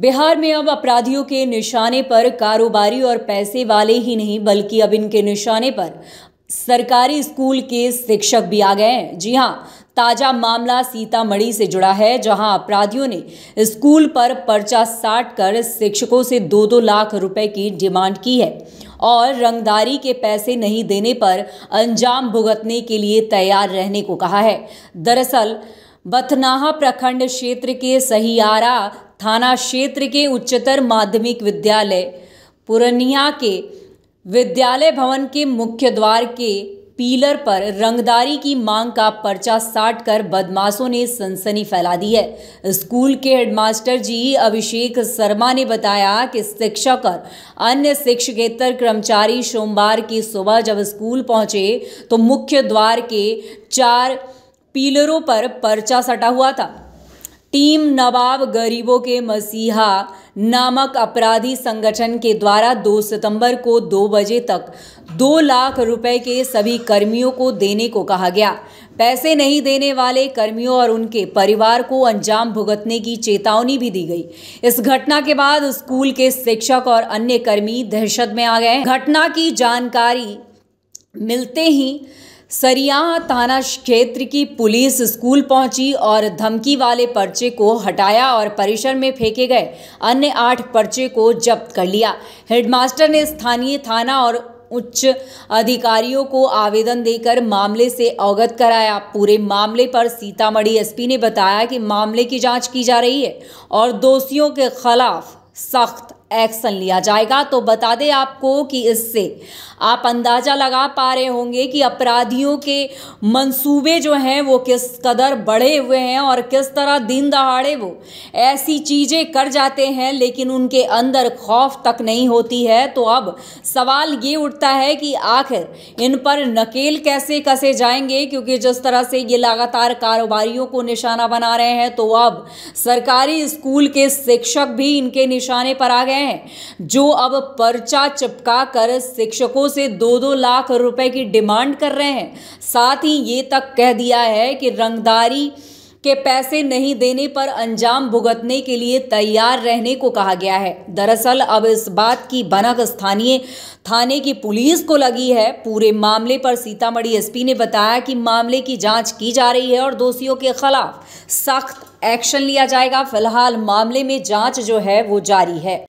बिहार में अब अपराधियों के निशाने पर कारोबारी और पैसे वाले ही नहीं बल्कि अब इनके निशाने पर सरकारी स्कूल के शिक्षक भी आ गए हैं जी हाँ ताजा मामला सीतामढ़ी से जुड़ा है जहां अपराधियों ने स्कूल पर पर्चा साट कर शिक्षकों से दो दो लाख रुपए की डिमांड की है और रंगदारी के पैसे नहीं देने पर अंजाम भुगतने के लिए तैयार रहने को कहा है दरअसल बथनाहा प्रखंड क्षेत्र के सहियारा थाना क्षेत्र के उच्चतर माध्यमिक विद्यालय पुरनिया के विद्यालय भवन के मुख्य द्वार के पीलर पर रंगदारी की मांग का पर्चा साट कर बदमाशों ने सनसनी फैला दी है स्कूल के हेडमास्टर जी अभिषेक शर्मा ने बताया कि शिक्षक और अन्य शिक्षकेतर कर्मचारी सोमवार की सुबह जब स्कूल पहुंचे तो मुख्य द्वार के चार पीलरों पर पर्चा सटा हुआ था टीम नवाब गरीबों के मसीहा नामक अपराधी संगठन के द्वारा 2 सितंबर को 2 बजे तक 2 लाख रुपए के सभी कर्मियों को देने को कहा गया पैसे नहीं देने वाले कर्मियों और उनके परिवार को अंजाम भुगतने की चेतावनी भी दी गई इस घटना के बाद स्कूल के शिक्षक और अन्य कर्मी दहशत में आ गए घटना की जानकारी मिलते ही सरिया थाना क्षेत्र की पुलिस स्कूल पहुंची और धमकी वाले पर्चे को हटाया और परिसर में फेंके गए अन्य आठ पर्चे को जब्त कर लिया हेडमास्टर ने स्थानीय थाना और उच्च अधिकारियों को आवेदन देकर मामले से अवगत कराया पूरे मामले पर सीतामढ़ी एसपी ने बताया कि मामले की जांच की जा रही है और दोषियों के खिलाफ सख्त एक्शन लिया जाएगा तो बता दें आपको कि इससे आप अंदाज़ा लगा पा रहे होंगे कि अपराधियों के मंसूबे जो हैं वो किस कदर बढ़े हुए हैं और किस तरह दिन दहाड़े वो ऐसी चीज़ें कर जाते हैं लेकिन उनके अंदर खौफ तक नहीं होती है तो अब सवाल ये उठता है कि आखिर इन पर नकेल कैसे कसे जाएंगे क्योंकि जिस तरह से ये लगातार कारोबारियों को निशाना बना रहे हैं तो अब सरकारी स्कूल के शिक्षक भी इनके निशाने पर आ गए हैं जो अब पर्चा चिपका कर शिक्षकों से दो दो लाख रुपए की डिमांड कर रहे हैं साथ ही ये तक कह दिया है कि रंगदारी के पैसे नहीं देने पर अंजाम भुगतने के लिए तैयार रहने को कहा गया है दरअसल अब इस बात की बनक स्थानीय थाने की पुलिस को लगी है पूरे मामले पर सीतामढ़ी एसपी ने बताया कि मामले की जांच की जा रही है और दोषियों के खिलाफ सख्त एक्शन लिया जाएगा फिलहाल मामले में जांच जो है वो जारी है